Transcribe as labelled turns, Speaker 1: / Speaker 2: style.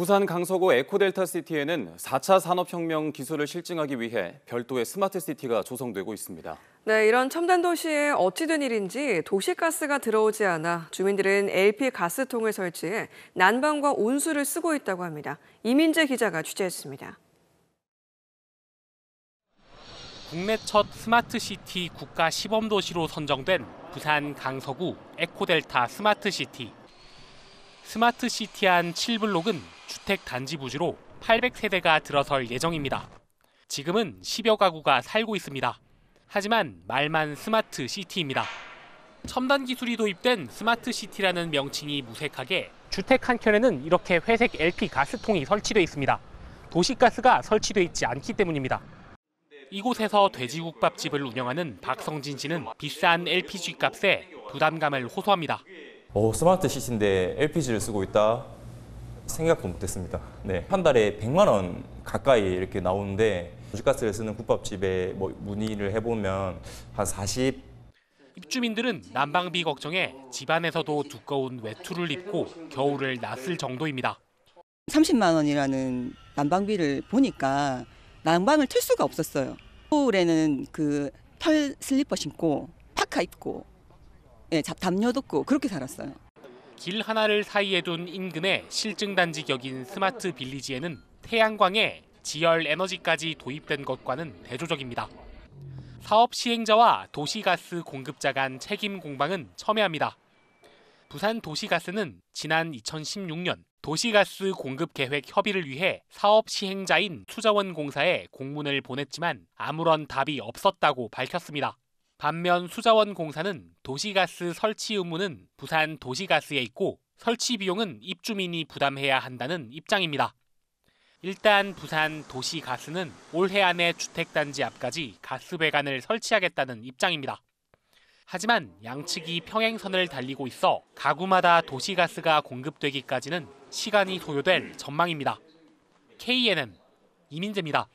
Speaker 1: 부산 강서구 에코델타시티에는 4차 산업혁명 기술을 실증하기 위해 별도의 스마트시티가 조성되고 있습니다.
Speaker 2: 네, 이런 첨단 도시에 어찌 된 일인지 도시가스가 들어오지 않아 주민들은 LP 가스통을 설치해 난방과 온수를 쓰고 있다고 합니다. 이민재 기자가 취재했습니다.
Speaker 3: 국내 첫 스마트시티 국가 시범도시로 선정된 부산 강서구 에코델타 스마트시티. 스마트시티한 7블록은 주택 단지 부지로 800세대가 들어설 예정입니다. 지금은 10여 가구가 살고 있습니다. 하지만 말만 스마트 시티입니다. 첨단 기술이 도입된 스마트 시티라는 명칭이 무색하게 주택 한켠에는 이렇게 회색 LP 가스통이 설치되어 있습니다. 도시가스가 설치되어 있지 않기 때문입니다. 이곳에서 돼지국밥집을 운영하는 박성진 씨는 비싼 LPG 값에 부담감을 호소합니다.
Speaker 1: 오, 스마트 시티인데 LPG를 쓰고 있다. 생각도 못했습니다. 네. 한 달에 100만 원 가까이 이렇게 나오는데 도가스를 쓰는 국밥집에 뭐 문의를 해보면 한 40.
Speaker 3: 입주민들은 난방비 걱정에 집안에서도 두꺼운 외투를 입고 겨울을 났을 정도입니다.
Speaker 4: 30만 원이라는 난방비를 보니까 난방을 틀 수가 없었어요. 겨울에는 그 털 슬리퍼 신고 파카 입고 예, 담요 덮고 그렇게 살았어요.
Speaker 3: 길 하나를 사이에 둔 인근의 실증단지 격인 스마트 빌리지에는 태양광에 지열 에너지까지 도입된 것과는 대조적입니다. 사업 시행자와 도시가스 공급자 간 책임 공방은 첨예합니다. 부산 도시가스는 지난 2016년 도시가스 공급 계획 협의를 위해 사업 시행자인 수자원공사에 공문을 보냈지만 아무런 답이 없었다고 밝혔습니다. 반면 수자원공사는 도시가스 설치 의무는 부산 도시가스에 있고 설치 비용은 입주민이 부담해야 한다는 입장입니다. 일단 부산 도시가스는 올해 안에 주택단지 앞까지 가스 배관을 설치하겠다는 입장입니다. 하지만 양측이 평행선을 달리고 있어 가구마다 도시가스가 공급되기까지는 시간이 소요될 전망입니다. KNN 이민재입니다.